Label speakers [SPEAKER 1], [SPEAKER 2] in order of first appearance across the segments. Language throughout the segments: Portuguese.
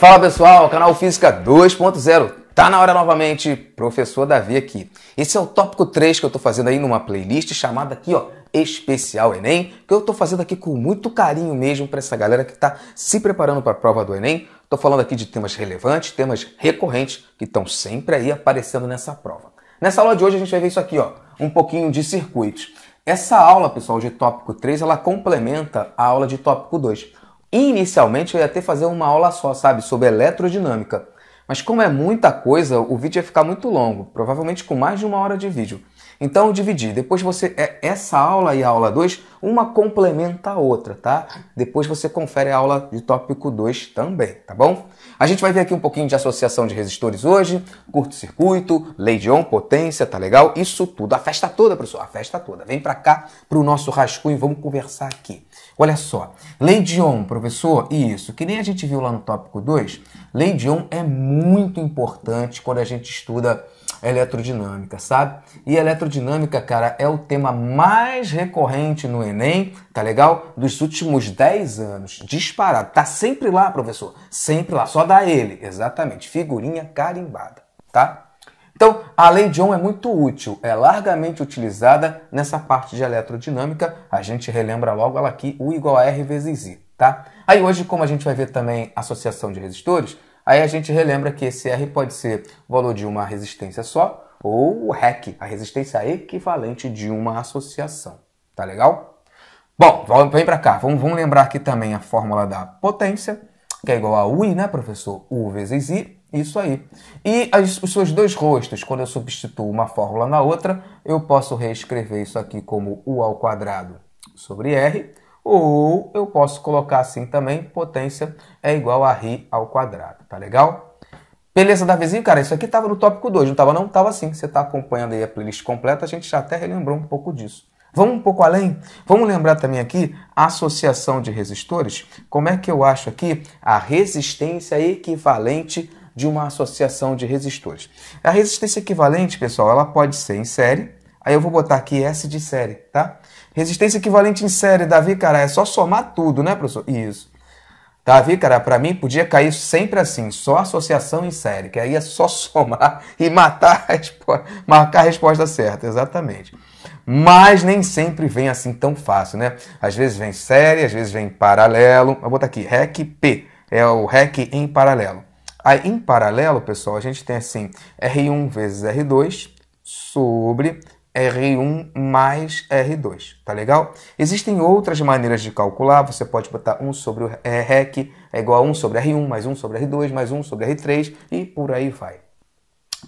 [SPEAKER 1] Fala pessoal, canal Física 2.0. Tá na hora novamente, professor Davi aqui. Esse é o tópico 3 que eu tô fazendo aí numa playlist chamada aqui, ó, especial Enem, que eu tô fazendo aqui com muito carinho mesmo para essa galera que tá se preparando para a prova do Enem. Tô falando aqui de temas relevantes, temas recorrentes que estão sempre aí aparecendo nessa prova. Nessa aula de hoje a gente vai ver isso aqui, ó, um pouquinho de circuitos. Essa aula, pessoal, de tópico 3, ela complementa a aula de tópico 2. Inicialmente eu ia até fazer uma aula só, sabe, sobre eletrodinâmica. Mas como é muita coisa, o vídeo ia ficar muito longo, provavelmente com mais de uma hora de vídeo. Então, dividir. Depois você. É, essa aula e a aula 2, uma complementa a outra, tá? Depois você confere a aula de tópico 2 também, tá bom? A gente vai ver aqui um pouquinho de associação de resistores hoje, curto-circuito, lei de on, potência, tá legal? Isso tudo. A festa toda, professor. A festa toda. Vem pra cá pro nosso rascunho, vamos conversar aqui. Olha só. Lei de on, professor, isso. Que nem a gente viu lá no tópico 2, lei de on é muito importante quando a gente estuda eletrodinâmica, sabe? E eletrodinâmica, cara, é o tema mais recorrente no Enem, tá legal? Dos últimos 10 anos, disparado. Tá sempre lá, professor, sempre lá, só dá ele, exatamente, figurinha carimbada, tá? Então, a lei de Ohm é muito útil, é largamente utilizada nessa parte de eletrodinâmica. A gente relembra logo ela aqui, U igual a R vezes I, tá? Aí hoje, como a gente vai ver também associação de resistores, Aí a gente relembra que esse R pode ser o valor de uma resistência só ou o REC, a resistência equivalente de uma associação. Tá legal? Bom, vem para cá. Vamos, vamos lembrar aqui também a fórmula da potência, que é igual a U, né, professor? U vezes I, isso aí. E as, os seus dois rostos, quando eu substituo uma fórmula na outra, eu posso reescrever isso aqui como U ao quadrado sobre R ou eu posso colocar assim também, potência é igual a Ri ao quadrado, tá legal? Beleza, Davizinho? Cara, isso aqui estava no tópico 2, não estava não? Estava sim. Você está acompanhando aí a playlist completa, a gente já até relembrou um pouco disso. Vamos um pouco além? Vamos lembrar também aqui a associação de resistores. Como é que eu acho aqui a resistência equivalente de uma associação de resistores? A resistência equivalente, pessoal, ela pode ser em série. Aí eu vou botar aqui S de série, tá? Resistência equivalente em série, Davi, cara, é só somar tudo, né, professor? Isso. Davi, cara, para mim podia cair sempre assim, só associação em série, que aí é só somar e matar a resposta, marcar a resposta certa, exatamente. Mas nem sempre vem assim tão fácil, né? Às vezes vem série, às vezes vem paralelo. Eu vou botar aqui, REC P, é o REC em paralelo. Aí, em paralelo, pessoal, a gente tem assim, R1 vezes R2 sobre R1 mais R2, tá legal? Existem outras maneiras de calcular, você pode botar 1 sobre o REC é, é igual a 1 sobre R1, mais 1 sobre R2, mais 1 sobre R3 e por aí vai.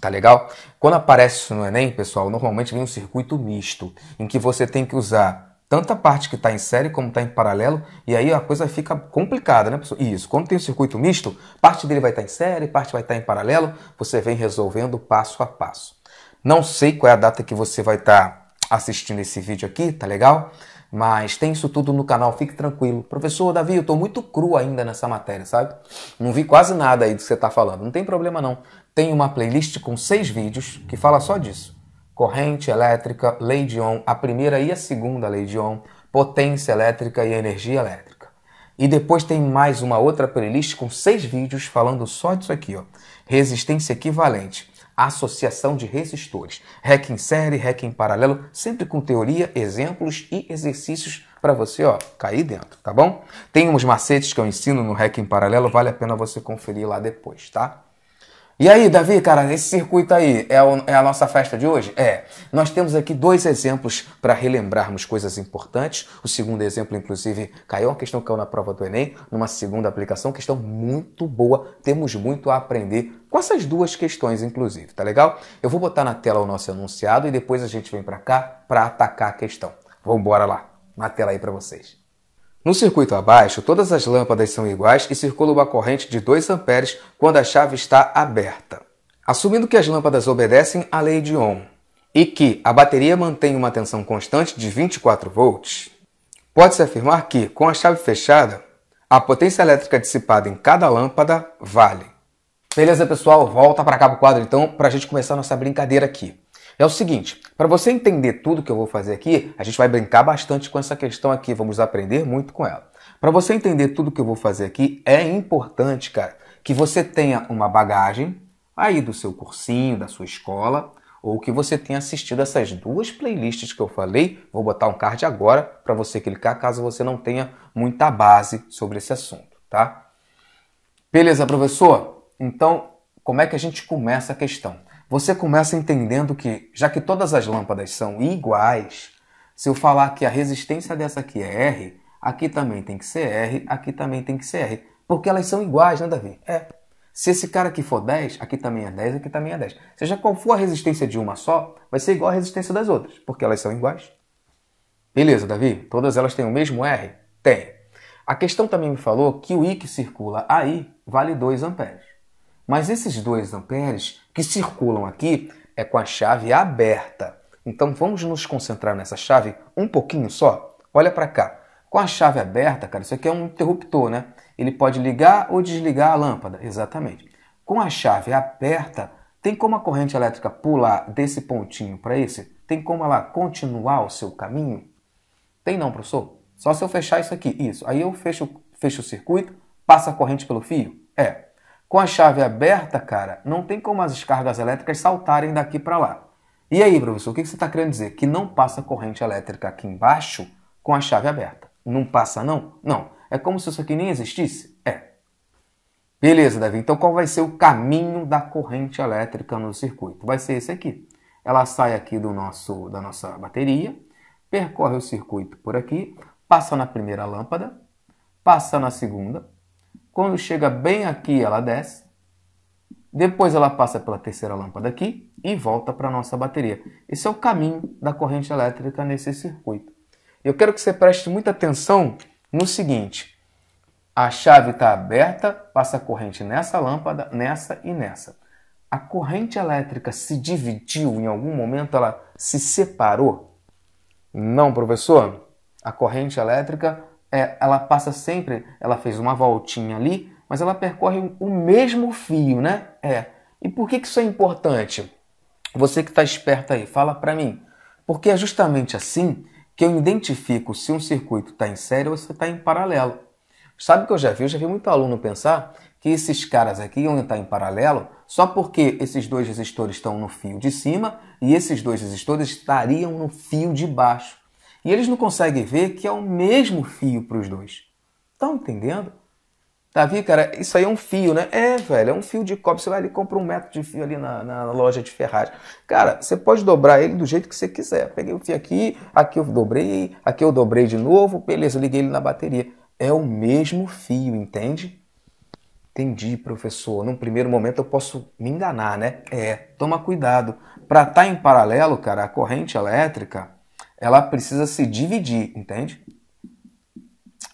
[SPEAKER 1] Tá legal? Quando aparece isso no Enem, pessoal, normalmente vem um circuito misto, em que você tem que usar tanto a parte que está em série como está em paralelo, e aí a coisa fica complicada, né, pessoal? Isso, quando tem um circuito misto, parte dele vai estar tá em série, parte vai estar tá em paralelo, você vem resolvendo passo a passo. Não sei qual é a data que você vai estar tá assistindo esse vídeo aqui, tá legal? Mas tem isso tudo no canal, fique tranquilo. Professor Davi, eu tô muito cru ainda nessa matéria, sabe? Não vi quase nada aí do que você tá falando. Não tem problema não. Tem uma playlist com seis vídeos que fala só disso. Corrente elétrica, lei de Ohm, a primeira e a segunda lei de Ohm, potência elétrica e energia elétrica. E depois tem mais uma outra playlist com seis vídeos falando só disso aqui, ó. Resistência equivalente associação de resistores. REC em série, REC em paralelo, sempre com teoria, exemplos e exercícios para você ó, cair dentro, tá bom? Tem uns macetes que eu ensino no REC em paralelo, vale a pena você conferir lá depois, tá? E aí, Davi, cara, esse circuito aí é, o, é a nossa festa de hoje? É. Nós temos aqui dois exemplos para relembrarmos coisas importantes. O segundo exemplo, inclusive, caiu uma questão que caiu na prova do Enem, numa segunda aplicação, questão muito boa. Temos muito a aprender com essas duas questões, inclusive, tá legal? Eu vou botar na tela o nosso enunciado e depois a gente vem para cá para atacar a questão. Vamos embora lá. Na tela aí para vocês. No circuito abaixo, todas as lâmpadas são iguais e circula uma corrente de 2 amperes quando a chave está aberta. Assumindo que as lâmpadas obedecem à lei de Ohm e que a bateria mantém uma tensão constante de 24 volts, pode-se afirmar que, com a chave fechada, a potência elétrica dissipada em cada lâmpada vale. Beleza, pessoal? Volta para cá o quadro então, para a gente começar nossa brincadeira aqui. É o seguinte, para você entender tudo que eu vou fazer aqui, a gente vai brincar bastante com essa questão aqui, vamos aprender muito com ela. Para você entender tudo que eu vou fazer aqui, é importante, cara, que você tenha uma bagagem aí do seu cursinho, da sua escola, ou que você tenha assistido essas duas playlists que eu falei. Vou botar um card agora para você clicar, caso você não tenha muita base sobre esse assunto, tá? Beleza, professor? Então, como é que a gente começa a questão? você começa entendendo que, já que todas as lâmpadas são iguais, se eu falar que a resistência dessa aqui é R, aqui também tem que ser R, aqui também tem que ser R. Porque elas são iguais, né, Davi? É. Se esse cara aqui for 10, aqui também é 10, aqui também é 10. Seja qual for a resistência de uma só, vai ser igual à resistência das outras, porque elas são iguais. Beleza, Davi? Todas elas têm o mesmo R? Tem. A questão também me falou que o I que circula aí vale 2 amperes. Mas esses 2 amperes que circulam aqui é com a chave aberta. Então vamos nos concentrar nessa chave um pouquinho só. Olha para cá. Com a chave aberta, cara, isso aqui é um interruptor, né? Ele pode ligar ou desligar a lâmpada, exatamente. Com a chave aberta, tem como a corrente elétrica pular desse pontinho para esse? Tem como ela continuar o seu caminho? Tem não, professor? Só se eu fechar isso aqui, isso. Aí eu fecho, fecho o circuito, passa a corrente pelo fio? É com a chave aberta, cara, não tem como as descargas elétricas saltarem daqui para lá. E aí, professor, o que você está querendo dizer? Que não passa corrente elétrica aqui embaixo com a chave aberta. Não passa, não? Não. É como se isso aqui nem existisse? É. Beleza, Davi. Então, qual vai ser o caminho da corrente elétrica no circuito? Vai ser esse aqui. Ela sai aqui do nosso, da nossa bateria, percorre o circuito por aqui, passa na primeira lâmpada, passa na segunda, quando chega bem aqui, ela desce. Depois ela passa pela terceira lâmpada aqui e volta para a nossa bateria. Esse é o caminho da corrente elétrica nesse circuito. Eu quero que você preste muita atenção no seguinte. A chave está aberta, passa a corrente nessa lâmpada, nessa e nessa. A corrente elétrica se dividiu em algum momento, ela se separou? Não, professor. A corrente elétrica é, ela passa sempre, ela fez uma voltinha ali, mas ela percorre o mesmo fio, né? É. E por que, que isso é importante? Você que está esperto aí, fala para mim. Porque é justamente assim que eu identifico se um circuito está em série ou se está em paralelo. Sabe o que eu já vi? Eu já vi muito aluno pensar que esses caras aqui iam estar em paralelo só porque esses dois resistores estão no fio de cima e esses dois resistores estariam no fio de baixo. E eles não conseguem ver que é o mesmo fio para os dois. Estão entendendo? Davi, cara, isso aí é um fio, né? É, velho, é um fio de cobre. Você vai ali e compra um metro de fio ali na, na, loja de ferragem. Cara, você pode dobrar ele do jeito que você quiser. Peguei o fio aqui, aqui eu dobrei, aqui eu dobrei de novo, beleza, liguei ele na bateria. É o mesmo fio, entende? Entendi, professor. Num primeiro momento eu posso me enganar, né? É, toma cuidado. Para estar tá em paralelo, cara, a corrente elétrica ela precisa se dividir, entende?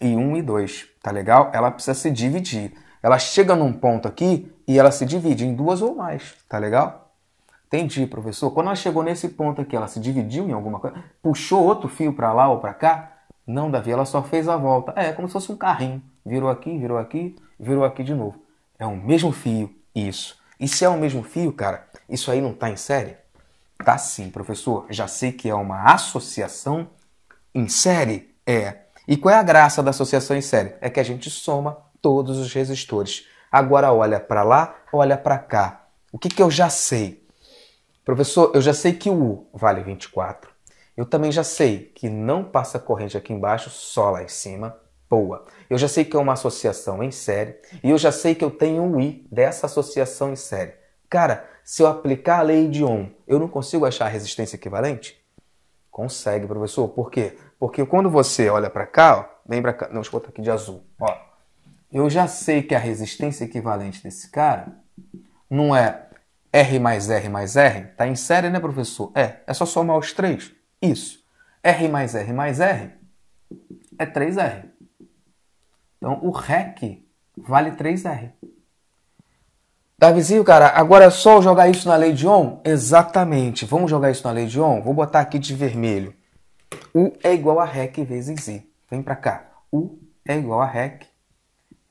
[SPEAKER 1] E 1 um e 2, tá legal? Ela precisa se dividir. Ela chega num ponto aqui e ela se divide em duas ou mais, tá legal? Entendi, professor. Quando ela chegou nesse ponto aqui, ela se dividiu em alguma coisa, puxou outro fio para lá ou para cá? Não, Davi, ela só fez a volta. É, como se fosse um carrinho. Virou aqui, virou aqui, virou aqui de novo. É o mesmo fio, isso. E se é o mesmo fio, cara, isso aí não tá em série? Tá sim, professor. Já sei que é uma associação em série? É. E qual é a graça da associação em série? É que a gente soma todos os resistores. Agora olha para lá, olha para cá. O que, que eu já sei? Professor, eu já sei que o U vale 24. Eu também já sei que não passa corrente aqui embaixo, só lá em cima. Boa. Eu já sei que é uma associação em série e eu já sei que eu tenho o I dessa associação em série. Cara, se eu aplicar a lei de Ohm, eu não consigo achar a resistência equivalente? Consegue, professor. Por quê? Porque quando você olha para cá, ó, vem para cá, não, deixa eu botar aqui de azul. Ó, eu já sei que a resistência equivalente desse cara não é R mais R mais R, tá em série, né, professor? É, é só somar os três. Isso. R mais R mais R é 3R. Então, o REC vale 3R. Davizinho, cara, agora é só jogar isso na lei de Ohm, Exatamente. Vamos jogar isso na lei de Ohm. Vou botar aqui de vermelho. U é igual a REC vezes I. Vem pra cá. U é igual a REC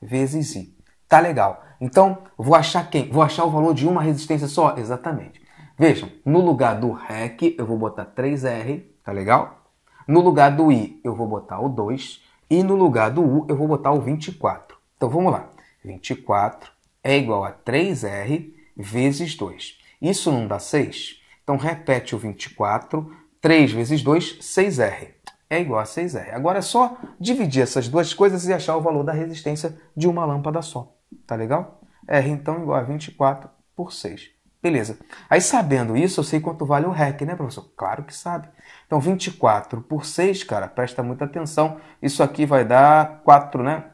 [SPEAKER 1] vezes I. Tá legal. Então, vou achar quem? Vou achar o valor de uma resistência só? Exatamente. Vejam, no lugar do REC, eu vou botar 3R, tá legal? No lugar do I, eu vou botar o 2. E no lugar do U, eu vou botar o 24. Então, vamos lá. 24 é igual a 3R vezes 2. Isso não dá 6? Então repete o 24, 3 vezes 2, 6R. É igual a 6R. Agora é só dividir essas duas coisas e achar o valor da resistência de uma lâmpada só. Tá legal? R então é igual a 24 por 6. Beleza. Aí sabendo isso, eu sei quanto vale o REC, né, professor? Claro que sabe. Então 24 por 6, cara, presta muita atenção. Isso aqui vai dar 4, né?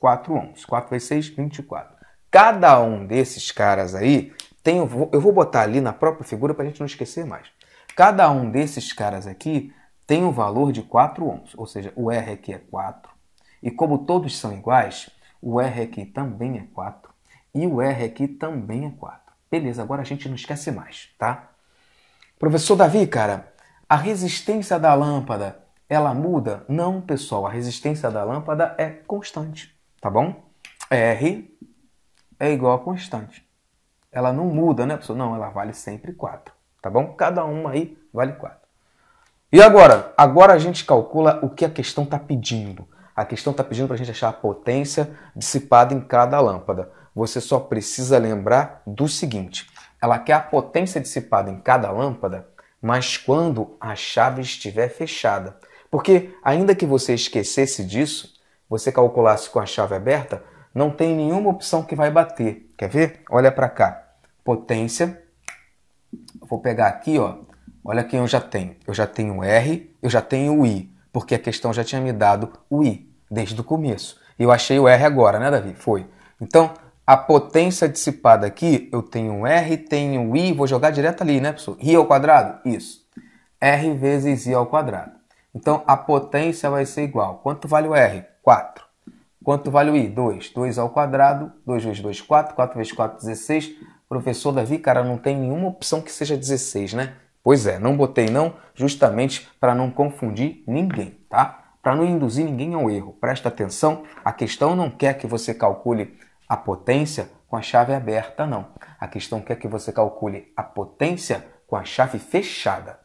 [SPEAKER 1] 4 ohms. 4 vezes 6, 24. Cada um desses caras aí tem. Eu vou botar ali na própria figura para a gente não esquecer mais. Cada um desses caras aqui tem um valor de 4 ohms, ou seja, o R aqui é 4. E como todos são iguais, o R aqui também é 4 e o R aqui também é 4. Beleza, agora a gente não esquece mais, tá? Professor Davi, cara, a resistência da lâmpada, ela muda? Não, pessoal, a resistência da lâmpada é constante, tá bom? R é igual a constante. Ela não muda, né, pessoal? Não, ela vale sempre 4, tá bom? Cada uma aí vale 4. E agora? Agora a gente calcula o que a questão está pedindo. A questão está pedindo para a gente achar a potência dissipada em cada lâmpada. Você só precisa lembrar do seguinte: ela quer a potência dissipada em cada lâmpada, mas quando a chave estiver fechada. Porque, ainda que você esquecesse disso, você calculasse com a chave aberta, não tem nenhuma opção que vai bater. Quer ver? Olha para cá. Potência. vou pegar aqui, ó. Olha quem eu já tenho. Eu já tenho o R, eu já tenho o I, porque a questão já tinha me dado o I desde o começo. Eu achei o R agora, né, Davi? Foi. Então, a potência dissipada aqui, eu tenho o R, tenho o I, vou jogar direto ali, né, pessoal? I ao quadrado? Isso. R vezes I ao quadrado. Então, a potência vai ser igual. Quanto vale o R? 4. Quanto vale o i? 2. 2 ao quadrado, 2 vezes 2, 4, 4 vezes 4, 16. Professor Davi, cara, não tem nenhuma opção que seja 16, né? Pois é, não botei não, justamente para não confundir ninguém, tá? Para não induzir ninguém ao erro. Presta atenção, a questão não quer que você calcule a potência com a chave aberta, não. A questão quer que você calcule a potência com a chave fechada.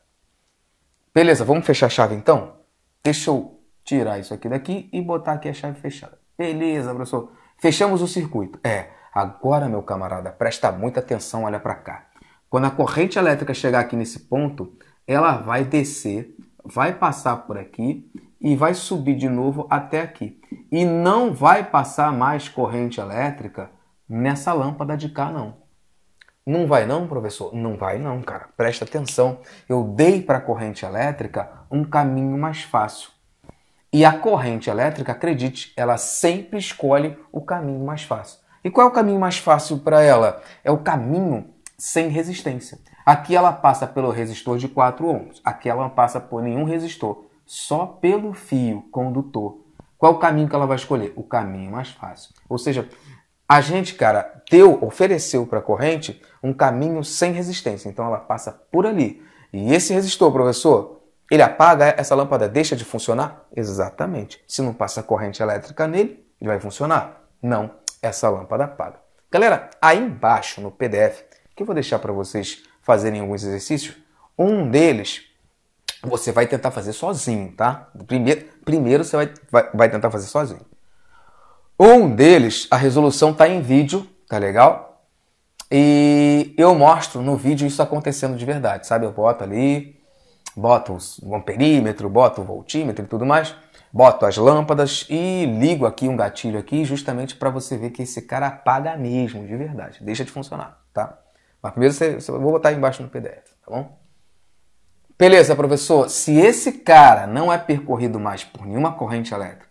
[SPEAKER 1] Beleza, vamos fechar a chave então? Deixa eu tirar isso aqui daqui e botar aqui a chave fechada. Beleza, professor. Fechamos o circuito. É, agora, meu camarada, presta muita atenção, olha para cá. Quando a corrente elétrica chegar aqui nesse ponto, ela vai descer, vai passar por aqui e vai subir de novo até aqui. E não vai passar mais corrente elétrica nessa lâmpada de cá, não. Não vai não, professor? Não vai não, cara. Presta atenção. Eu dei para a corrente elétrica um caminho mais fácil. E a corrente elétrica, acredite, ela sempre escolhe o caminho mais fácil. E qual é o caminho mais fácil para ela? É o caminho sem resistência. Aqui ela passa pelo resistor de 4 ohms, aqui ela não passa por nenhum resistor, só pelo fio condutor. Qual é o caminho que ela vai escolher? O caminho mais fácil. Ou seja, a gente, cara, deu, ofereceu para a corrente um caminho sem resistência. Então ela passa por ali. E esse resistor, professor, ele apaga essa lâmpada, deixa de funcionar? Exatamente. Se não passa corrente elétrica nele, ele vai funcionar? Não, essa lâmpada apaga. Galera, aí embaixo no PDF, que eu vou deixar para vocês fazerem alguns exercícios, um deles você vai tentar fazer sozinho, tá? Primeiro, primeiro você vai, vai, vai tentar fazer sozinho. Um deles, a resolução tá em vídeo, tá legal? E eu mostro no vídeo isso acontecendo de verdade, sabe? Eu boto ali, boto o amperímetro, boto o voltímetro e tudo mais, boto as lâmpadas e ligo aqui um gatilho aqui justamente para você ver que esse cara apaga mesmo, de verdade, deixa de funcionar, tá? Mas primeiro você, eu vou botar embaixo no PDF, tá bom? Beleza, professor, se esse cara não é percorrido mais por nenhuma corrente elétrica,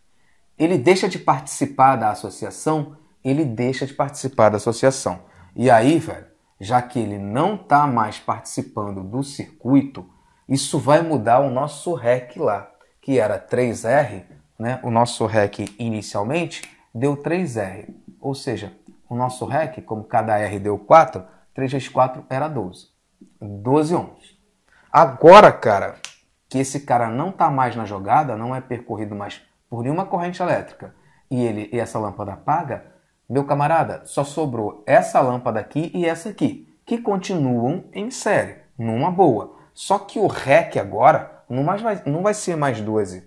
[SPEAKER 1] ele deixa de participar da associação, ele deixa de participar da associação. E aí, velho, já que ele não está mais participando do circuito, isso vai mudar o nosso REC lá, que era 3R, né? o nosso REC inicialmente deu 3R. Ou seja, o nosso REC, como cada R deu 4, 3 vezes 4 era 12. 12 onças. Agora, cara, que esse cara não está mais na jogada, não é percorrido mais por nenhuma corrente elétrica, e ele e essa lâmpada apaga, meu camarada, só sobrou essa lâmpada aqui e essa aqui, que continuam em série, numa boa. Só que o REC agora não, mais vai, não vai ser mais 12.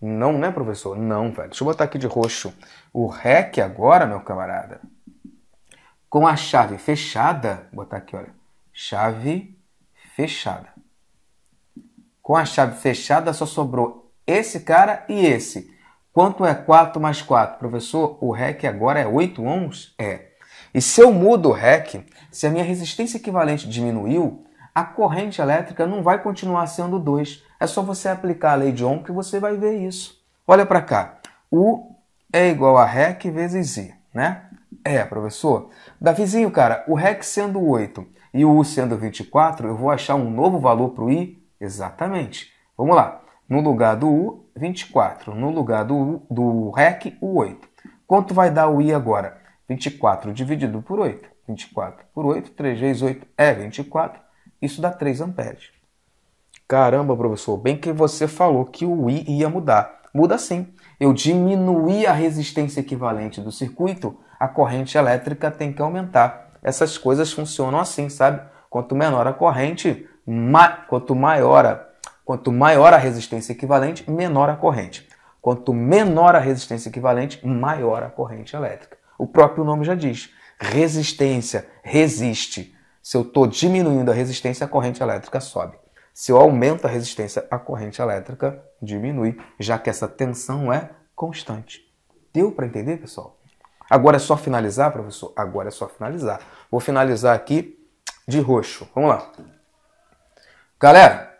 [SPEAKER 1] Não, né, professor? Não, velho. Deixa eu botar aqui de roxo. O REC agora, meu camarada, com a chave fechada, vou botar aqui, olha, chave fechada. Com a chave fechada só sobrou esse cara e esse. Quanto é 4 mais 4? Professor, o REC agora é 8 ohms? É. E se eu mudo o REC, se a minha resistência equivalente diminuiu, a corrente elétrica não vai continuar sendo 2. É só você aplicar a lei de Ohm que você vai ver isso. Olha para cá. U é igual a REC vezes I, né? É, professor. Davizinho, cara, o REC sendo 8 e o U sendo 24, eu vou achar um novo valor para o I? Exatamente. Vamos lá. No lugar do U, 24. No lugar do, U, do REC, o 8. Quanto vai dar o I agora? 24 dividido por 8. 24 por 8, 3 vezes 8 é 24 isso dá 3 amperes. Caramba, professor, bem que você falou que o I ia mudar. Muda sim. Eu diminuí a resistência equivalente do circuito, a corrente elétrica tem que aumentar. Essas coisas funcionam assim, sabe? Quanto menor a corrente, ma quanto maior a Quanto maior a resistência equivalente, menor a corrente. Quanto menor a resistência equivalente, maior a corrente elétrica. O próprio nome já diz. Resistência resiste. Se eu estou diminuindo a resistência, a corrente elétrica sobe. Se eu aumento a resistência, a corrente elétrica diminui, já que essa tensão é constante. Deu para entender, pessoal? Agora é só finalizar, professor? Agora é só finalizar. Vou finalizar aqui de roxo. Vamos lá. Galera,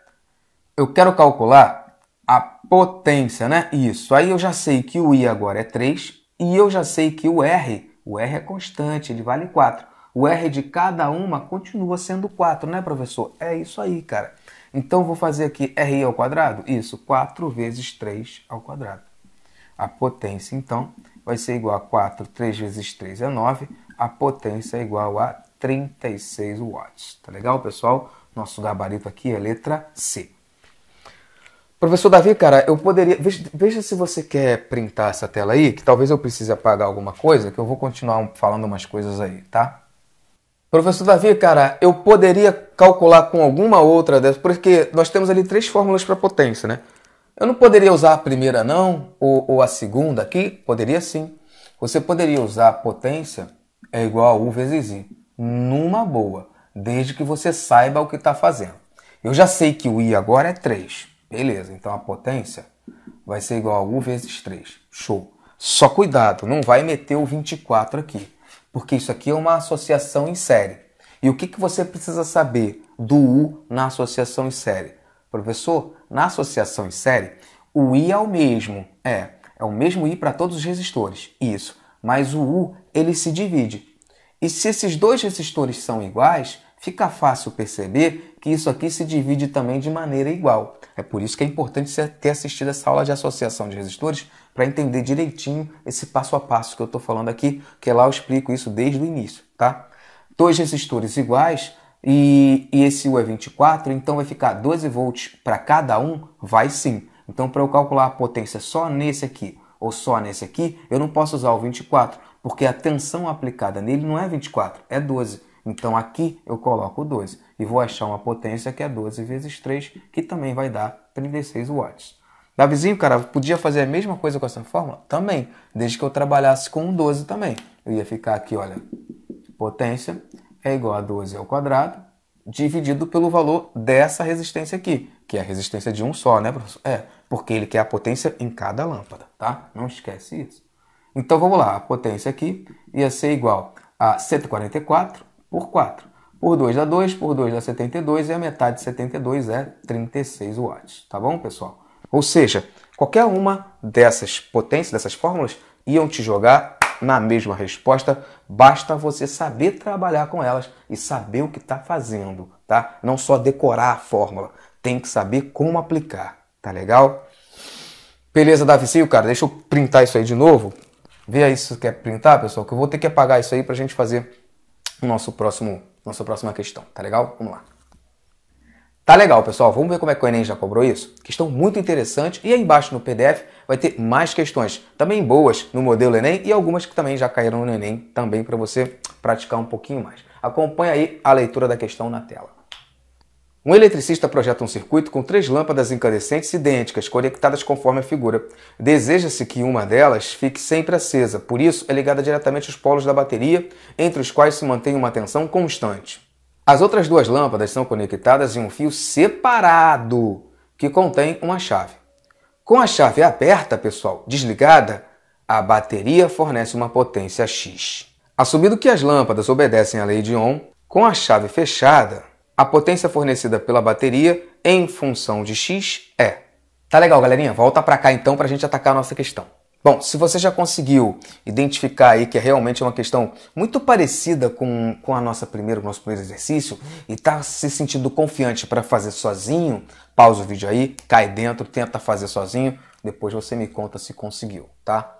[SPEAKER 1] eu quero calcular a potência, né? Isso. Aí eu já sei que o I agora é 3 e eu já sei que o R, o R é constante, ele vale 4. O R de cada uma continua sendo 4, né, professor? É isso aí, cara. Então vou fazer aqui R ao quadrado? Isso, 4 vezes 3 ao quadrado. A potência, então, vai ser igual a 4, 3 vezes 3 é 9. A potência é igual a 36 watts. Tá legal, pessoal? Nosso gabarito aqui é letra C. Professor Davi, cara, eu poderia. Veja, veja, se você quer printar essa tela aí, que talvez eu precise apagar alguma coisa, que eu vou continuar falando umas coisas aí, tá? Professor Davi, cara, eu poderia calcular com alguma outra dessas, porque nós temos ali três fórmulas para potência, né? Eu não poderia usar a primeira, não, ou, ou, a segunda aqui? Poderia sim. Você poderia usar potência é igual a U vezes I, numa boa, desde que você saiba o que está fazendo. Eu já sei que o I agora é 3, beleza, então a potência vai ser igual a U vezes 3, show. Só cuidado, não vai meter o 24 aqui porque isso aqui é uma associação em série. E o que, que você precisa saber do U na associação em série? Professor, na associação em série, o I é o mesmo. É, é o mesmo I para todos os resistores. Isso. Mas o U, ele se divide. E se esses dois resistores são iguais, fica fácil perceber que isso aqui se divide também de maneira igual. É por isso que é importante você ter assistido essa aula de associação de resistores para entender direitinho esse passo a passo que eu estou falando aqui, que é lá eu explico isso desde o início, tá? Dois resistores iguais e, e esse U é 24, então vai ficar 12 volts para cada um? Vai sim. Então, para eu calcular a potência só nesse aqui ou só nesse aqui, eu não posso usar o 24, porque a tensão aplicada nele não é 24, é 12. Então aqui eu coloco 12 e vou achar uma potência que é 12 vezes 3, que também vai dar 36 watts. Davizinho, cara, podia fazer a mesma coisa com essa fórmula? Também, desde que eu trabalhasse com um 12 também. Eu ia ficar aqui, olha, potência é igual a 12 ao quadrado, dividido pelo valor dessa resistência aqui, que é a resistência de um só, né, professor? É, porque ele quer a potência em cada lâmpada, tá? Não esquece isso. Então vamos lá, a potência aqui ia ser igual a 144 por 4. Por 2 dá 2, por 2 dá 72 e a metade de 72 é 36 watts, tá bom, pessoal? Ou seja, qualquer uma dessas potências, dessas fórmulas, iam te jogar na mesma resposta, basta você saber trabalhar com elas e saber o que está fazendo, tá? Não só decorar a fórmula, tem que saber como aplicar, tá legal? Beleza, Davicinho, cara, deixa eu printar isso aí de novo. Vê aí se quer printar, pessoal, que eu vou ter que apagar isso aí para a gente fazer o nosso próximo, nossa próxima questão, tá legal? Vamos lá. Tá legal, pessoal. Vamos ver como é que o Enem já cobrou isso? Questão muito interessante. E aí embaixo no PDF vai ter mais questões, também boas no modelo Enem e algumas que também já caíram no Enem, também para você praticar um pouquinho mais. Acompanhe aí a leitura da questão na tela. Um eletricista projeta um circuito com três lâmpadas incandescentes idênticas, conectadas conforme a figura. Deseja-se que uma delas fique sempre acesa, por isso é ligada diretamente aos polos da bateria, entre os quais se mantém uma tensão constante. As outras duas lâmpadas são conectadas em um fio separado, que contém uma chave. Com a chave aberta, pessoal, desligada, a bateria fornece uma potência X. Assumindo que as lâmpadas obedecem à lei de Ohm, com a chave fechada, a potência fornecida pela bateria em função de x é. Tá legal, galerinha? Volta para cá então para a gente atacar a nossa questão. Bom, se você já conseguiu identificar aí que é realmente uma questão muito parecida com, com a nossa primeira, o nosso primeiro exercício e está se sentindo confiante para fazer sozinho, pausa o vídeo aí, cai dentro, tenta fazer sozinho, depois você me conta se conseguiu, tá?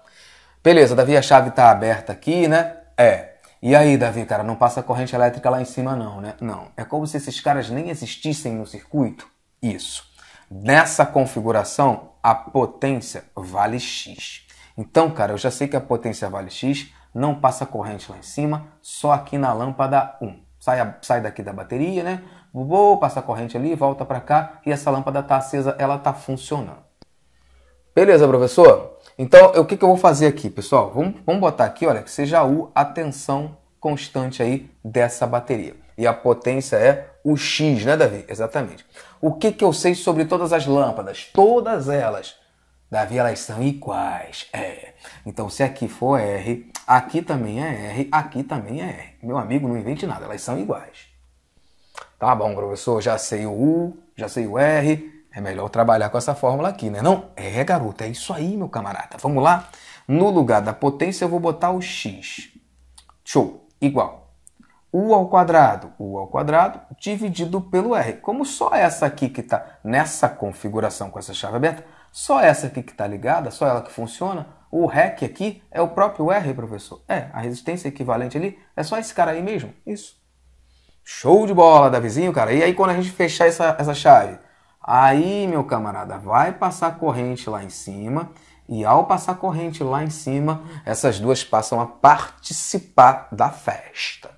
[SPEAKER 1] Beleza, Davi, a chave está aberta aqui, né? É, e aí, Davi, cara, não passa corrente elétrica lá em cima, não, né? Não. É como se esses caras nem existissem no circuito. Isso. Nessa configuração, a potência vale X. Então, cara, eu já sei que a potência vale X, não passa corrente lá em cima, só aqui na lâmpada 1. Sai, sai daqui da bateria, né? Vou passa corrente ali, volta para cá e essa lâmpada tá acesa, ela tá funcionando. Beleza, professor? Então, o que, que eu vou fazer aqui, pessoal? Vamos, vamos botar aqui, olha, que seja U a tensão constante aí dessa bateria. E a potência é o X, né, Davi? Exatamente. O que, que eu sei sobre todas as lâmpadas? Todas elas. Davi, elas são iguais. É. Então, se aqui for R, aqui também é R, aqui também é R. Meu amigo, não invente nada, elas são iguais. Tá bom, professor, já sei o U, já sei o R, é melhor trabalhar com essa fórmula aqui, né? Não? É, garoto, é isso aí, meu camarada. Vamos lá? No lugar da potência, eu vou botar o x. Show. Igual. U ao quadrado, U ao quadrado, dividido pelo R. Como só essa aqui que está nessa configuração com essa chave aberta, só essa aqui que está ligada, só ela que funciona, o REC aqui é o próprio R, professor. É, a resistência equivalente ali é só esse cara aí mesmo. Isso. Show de bola, Davizinho, cara. E aí quando a gente fechar essa, essa chave? Aí, meu camarada, vai passar corrente lá em cima, e ao passar corrente lá em cima, essas duas passam a participar da festa.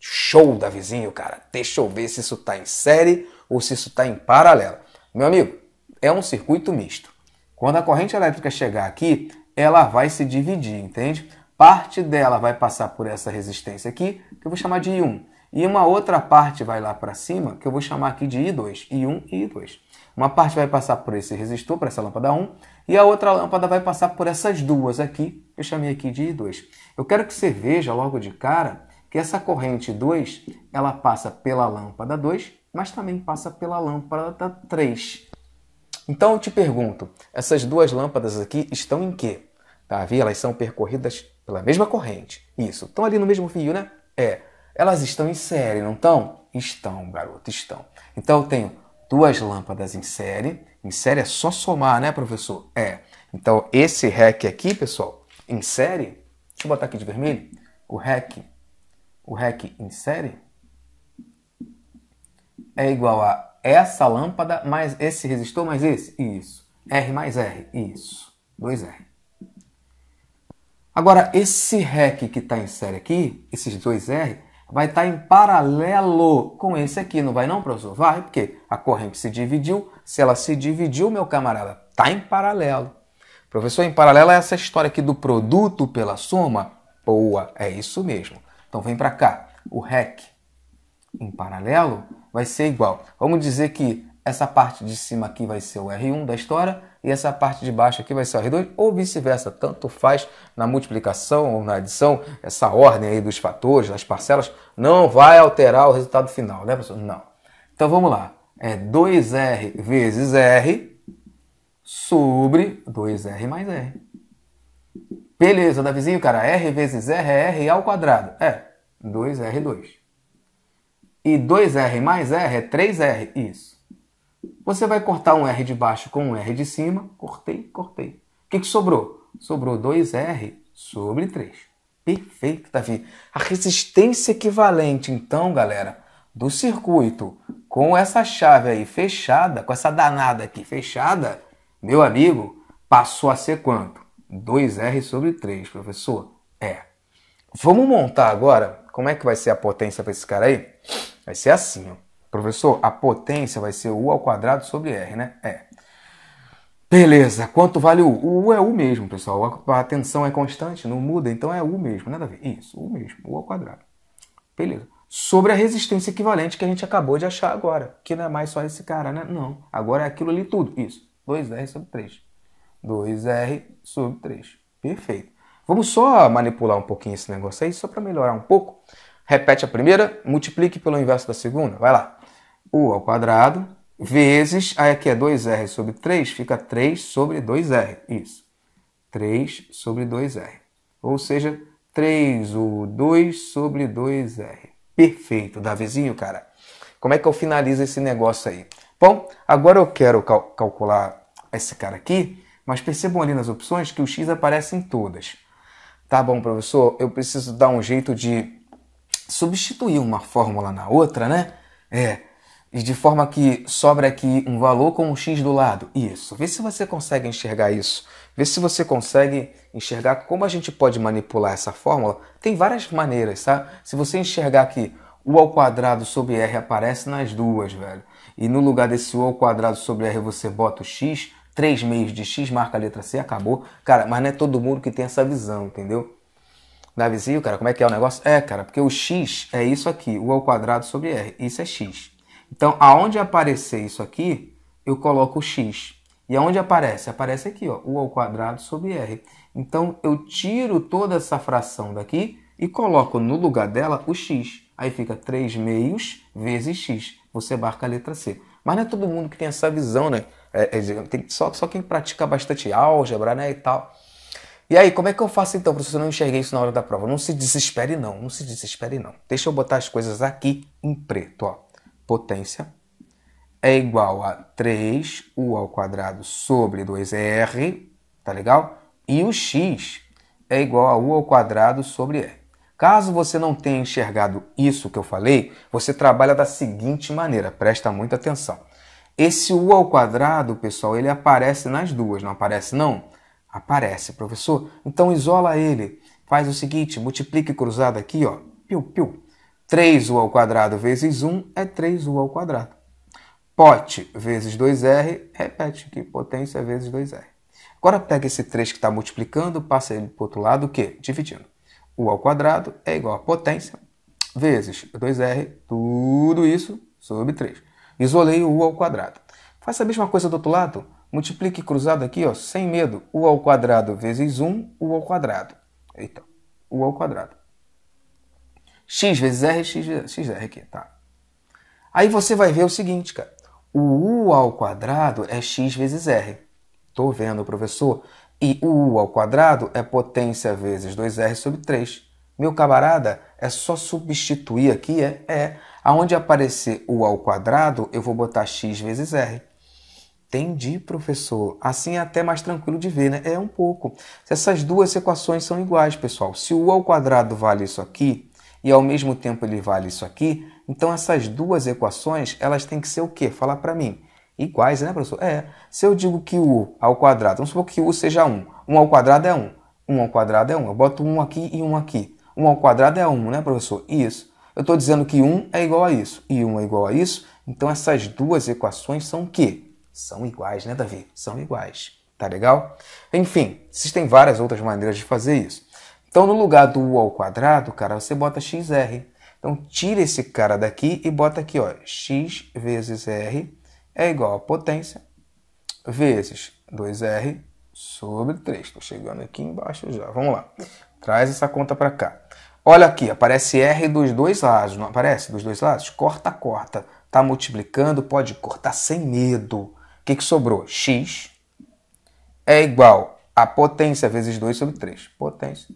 [SPEAKER 1] Show, da vizinho cara. Deixa eu ver se isso tá em série ou se isso tá em paralelo. Meu amigo, é um circuito misto. Quando a corrente elétrica chegar aqui, ela vai se dividir, entende? Parte dela vai passar por essa resistência aqui, que eu vou chamar de I1. E uma outra parte vai lá para cima, que eu vou chamar aqui de I2, I1 e I2. Uma parte vai passar por esse resistor, para essa lâmpada 1, e a outra lâmpada vai passar por essas duas aqui, que eu chamei aqui de I2. Eu quero que você veja logo de cara que essa corrente 2, ela passa pela lâmpada 2, mas também passa pela lâmpada 3. Então eu te pergunto, essas duas lâmpadas aqui estão em quê? Tá, vi? Elas são percorridas pela mesma corrente. Isso. Estão ali no mesmo fio, né? É. Elas estão em série, não estão? Estão, garoto, estão. Então eu tenho duas lâmpadas em série. Em série é só somar, né, professor? É. Então esse REC aqui, pessoal, em série, deixa eu botar aqui de vermelho, o REC, o REC em série é igual a essa lâmpada mais esse resistor mais esse, isso. R mais R, isso. 2R. Agora, esse REC que está em série aqui, esses 2R, vai estar tá em paralelo com esse aqui, não vai não, professor? Vai, porque a corrente se dividiu. Se ela se dividiu, meu camarada, está em paralelo. Professor, em paralelo é essa história aqui do produto pela soma? Boa, é isso mesmo. Então vem para cá. O REC em paralelo vai ser igual. Vamos dizer que essa parte de cima aqui vai ser o R1 da história e essa parte de baixo aqui vai ser o R2 ou vice-versa, tanto faz na multiplicação ou na adição, essa ordem aí dos fatores, das parcelas, não vai alterar o resultado final, né professor? Não. Então vamos lá, é 2R vezes R sobre 2R mais R. Beleza, Davizinho, cara, R vezes R é R ao quadrado, é 2R2. E 2R mais R é 3R, isso. Você vai cortar um R de baixo com um R de cima. Cortei, cortei. O que, que sobrou? Sobrou 2R sobre 3. Perfeito, Davi. A resistência equivalente, então, galera, do circuito com essa chave aí fechada, com essa danada aqui fechada, meu amigo, passou a ser quanto? 2R sobre 3, professor. É. Vamos montar agora como é que vai ser a potência para esse cara aí? Vai ser assim, ó. Professor, a potência vai ser U ao quadrado sobre R, né? É. Beleza, quanto vale U? O U é U mesmo, pessoal. A tensão é constante, não muda, então é U mesmo, nada a ver. Isso, U mesmo, U ao quadrado. Beleza. Sobre a resistência equivalente que a gente acabou de achar agora, que não é mais só esse cara, né? Não, agora é aquilo ali tudo. Isso, 2R sobre 3. 2R sobre 3. Perfeito. Vamos só manipular um pouquinho esse negócio aí, só para melhorar um pouco. Repete a primeira, multiplique pelo inverso da segunda. Vai lá. U ao quadrado vezes, aí aqui é 2R sobre 3, fica 3 sobre 2R. Isso. 3 sobre 2R. Ou seja, 3U2 sobre 2R. Perfeito, Davizinho, cara. Como é que eu finalizo esse negócio aí? Bom, agora eu quero cal calcular esse cara aqui, mas percebam ali nas opções que o x aparece em todas. Tá bom, professor, eu preciso dar um jeito de substituir uma fórmula na outra, né? É, e de forma que sobra aqui um valor com um x do lado. Isso. Vê se você consegue enxergar isso. Vê se você consegue enxergar como a gente pode manipular essa fórmula. Tem várias maneiras, tá? Se você enxergar que u ao quadrado sobre r aparece nas duas, velho. E no lugar desse u ao quadrado sobre r você bota o x, 3 meios de x marca a letra C, acabou. Cara, mas não é todo mundo que tem essa visão, entendeu? Davizinho, cara, como é que é o negócio? É, cara, porque o x é isso aqui, u ao quadrado sobre r. Isso é x. Então, aonde aparecer isso aqui, eu coloco o x. E aonde aparece? Aparece aqui, ó, u ao quadrado sobre r. Então, eu tiro toda essa fração daqui e coloco no lugar dela o x. Aí fica 3 meios vezes x. Você marca a letra C. Mas não é todo mundo que tem essa visão, né? É, é, tem, só, só quem pratica bastante álgebra, né, e tal. E aí, como é que eu faço então, professor? Eu não enxerguei isso na hora da prova. Não se desespere não, não se desespere não. Deixa eu botar as coisas aqui em preto, ó potência é igual a 3u ao quadrado sobre 2r, tá legal? E o x é igual a u ao quadrado sobre r. Caso você não tenha enxergado isso que eu falei, você trabalha da seguinte maneira, presta muita atenção. Esse u ao quadrado, pessoal, ele aparece nas duas, não aparece não? Aparece, professor. Então isola ele. Faz o seguinte, multiplique cruzado aqui, ó. Piu, piu. 3u ao quadrado vezes 1 é 3u ao quadrado. Pote vezes 2r, repete aqui, potência vezes 2r. Agora pega esse 3 que está multiplicando, passa ele para o outro lado, o quê? Dividindo. u ao quadrado é igual a potência vezes 2r, tudo isso sobre 3. Isolei o u ao quadrado. Faça a mesma coisa do outro lado, multiplique cruzado aqui, ó, sem medo, u ao quadrado vezes 1, u ao quadrado. Então, u ao quadrado x vezes r, x, r aqui, tá? Aí você vai ver o seguinte, cara. O u ao quadrado é x vezes r. Tô vendo, professor. E o u ao quadrado é potência vezes 2r sobre 3. Meu camarada, é só substituir aqui, é, é. Aonde aparecer u ao quadrado, eu vou botar x vezes r. Entendi, professor. Assim é até mais tranquilo de ver, né? É um pouco. Essas duas equações são iguais, pessoal. Se o u ao quadrado vale isso aqui, e ao mesmo tempo ele vale isso aqui, então essas duas equações, elas têm que ser o quê? Fala para mim. Iguais, né, professor? É. Se eu digo que u ao quadrado, vamos supor que u seja 1. 1 ao quadrado é 1. 1 ao quadrado é 1. Eu boto 1 aqui e 1 aqui. 1 ao quadrado é 1, né, professor? Isso. Eu estou dizendo que 1 é igual a isso e 1 é igual a isso. Então essas duas equações são o quê? São iguais, né, Davi? São iguais. Tá legal? Enfim, existem várias outras maneiras de fazer isso. Então, no lugar do u ao quadrado, cara, você bota xr. Então, tira esse cara daqui e bota aqui, ó, x vezes r é igual a potência vezes 2r sobre 3. Estou chegando aqui embaixo já. Vamos lá. Traz essa conta para cá. Olha aqui, aparece R dos dois lados, não aparece? Dos dois lados? Corta, corta. Está multiplicando, pode cortar sem medo. O que, que sobrou? X é igual a potência vezes 2 sobre 3. Potência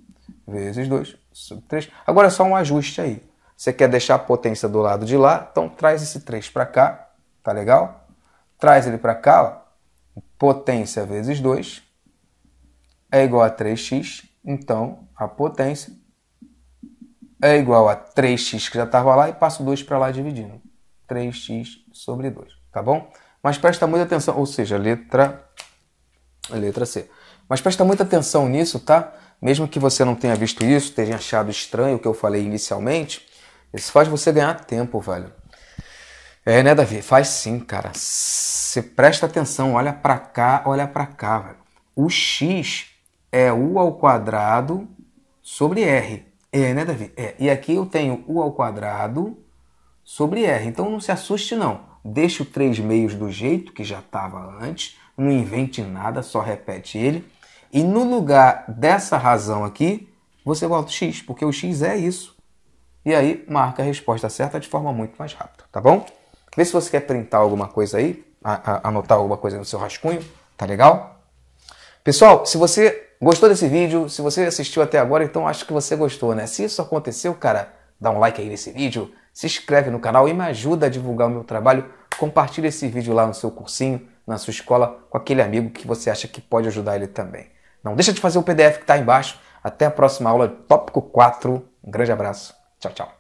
[SPEAKER 1] vezes 2 sobre 3. Agora é só um ajuste aí. Você quer deixar a potência do lado de lá, então traz esse 3 para cá, tá legal? Traz ele para cá, ó. potência vezes 2 é igual a 3x, então a potência é igual a 3x que já estava lá e passo 2 para lá dividindo. 3x sobre 2, tá bom? Mas presta muita atenção, ou seja, letra letra C. Mas presta muita atenção nisso, tá? Mesmo que você não tenha visto isso, tenha achado estranho o que eu falei inicialmente, isso faz você ganhar tempo, velho. É, né, Davi? Faz sim, cara. Você presta atenção, olha para cá, olha para cá, velho. O x é u ao quadrado sobre r. É, né, Davi? É. E aqui eu tenho u ao quadrado sobre r. Então não se assuste não. Deixa o 3 meios do jeito que já estava antes, não invente nada, só repete ele. E no lugar dessa razão aqui, você bota o x, porque o x é isso. E aí marca a resposta certa de forma muito mais rápida, tá bom? Vê se você quer printar alguma coisa aí, anotar alguma coisa no seu rascunho, tá legal? Pessoal, se você gostou desse vídeo, se você assistiu até agora, então acho que você gostou, né? Se isso aconteceu, cara, dá um like aí nesse vídeo, se inscreve no canal e me ajuda a divulgar o meu trabalho. Compartilha esse vídeo lá no seu cursinho, na sua escola, com aquele amigo que você acha que pode ajudar ele também. Não deixa de fazer o PDF que está aí embaixo. Até a próxima aula, tópico 4. Um grande abraço. Tchau, tchau.